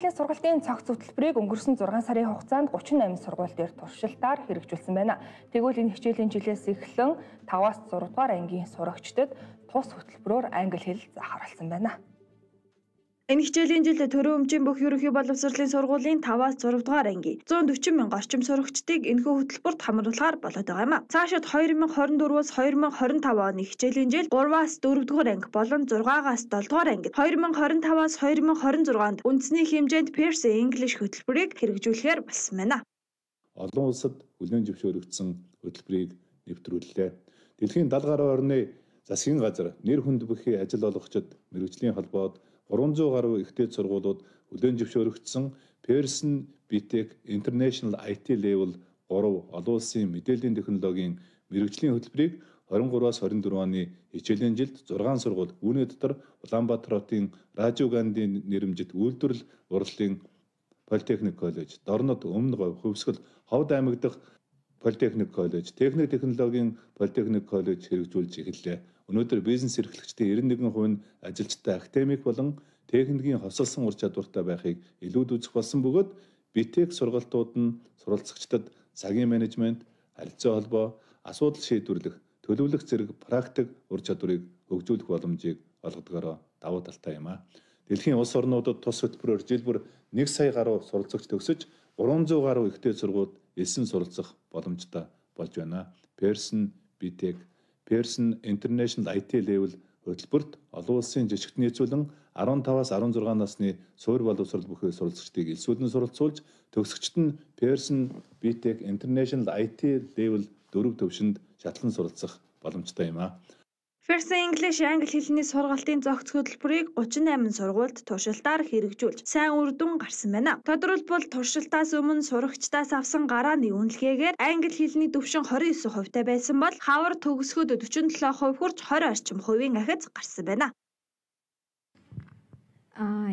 Эхлээд сургалтын цогц хөтөлбөрийг өнгөрсөн 6 сарын хугацаанд 38 сургууль дээр туршилтаар хэрэгжүүлсэн байна. Тэгвэл энэ хичээлийн жилээс эхлэн 5-аас 6 дугаар ангийн сурагчдад тус хөтөлбөрөөр англи хэл захааралсан байна. Энэ хичээлийн жилд төрийн өмчийн бүх ерөнхий боловсролын сургуулийн 5-аас 6 дугаар ангийн 140 мянган орчим сурагчдыг энэхүү хөтөлбөрт хамруулахаар болоод байгаа юм а. Цаашид 2024-өөс 2025 оны хичээлийн жил 3-аас 4 дугаар анги болон 6-аас 7 дугаар ангид 2025-аас 2026-нд үндэсний хэмжээнд Percy English хөтөлбөрийг хэрэгжүүлэхээр болсон байна. Олон улсад хүлээн зөвшөөрөгдсөн хөтөлбөрийг нэвтрүүллээ. Дэлхийн 70 гаруй орны засгийн газар нэр хүнд бүхий ажил олгогчид мэрэгжлийн холбоод 300 гаруй ихтэй сургуулиуд хүлээн зөвшөөрөгдсөн Pearson BTech International IT Level 3 олон улсын мэдээллийн технологийн мэрэгжлийн хөтөлбөрийг 23-аас 24 оны хичээлийн жилд 6 сургууль үүний дотор Улаанбаатар хотын Ражив Гандийн нэрэмжит үйлдвэрлэл урлалын Политехник коллеж, Дорнод Өмнө Говь, Хөвсгөл, Ховд аймаг дахь Политехник коллеж, Техник технологийн Политехник коллеж хэрэгжүүлж эхэллээ. Өнөөдөр бизнес эрхлэгчдийн 91% нь ажилчтай академик болон техникийн хосолсон ур чадвартай байхыг илүүд үзэх болсон бөгөөд битэх сургалтууд нь суралцагчдад цагийн менежмент, харилцаа холбоо, асуудал шийдвэрлэх, төлөвлөх зэрэг практик ур чадварыг хөгжүүлэх боломжийг олгодгоороо давуу талтай юм а. Дэлхийн улс орнуудад тус хөтөлбөрөөр жил бүр 1 сая гаруй суралцагч төгсөж 300 гаруй ихтэй сургууд элсэн суралцах боломжтой болж байна. Person, BTech Pearson International IT Level хөтөлбөрт олон улсын жижигтний зөвлөн 15-аас 16 насны суур боловсрол бүхий суралцагчдыг элсүүлэн суралцуулж төгсөгчд нь Pearson BTech International IT Level 4 төвшөнд шатлан суралцах боломжтой юм а. First English англи хэлний сургалтын зохицох хөтөлбөрийг 38 сургуульд туршилтаар хэрэгжүүлж сайн үр дүн гарсан байна. Тодорхойлбол туршилтаас өмнө сурагчдаас авсан гарааны үнэлгээгээр англи хэлний түвшин 29% байсан бол хавар төгсгөд 47% хүрч 20 орчим хувийн ахиц гарсан байна. Аа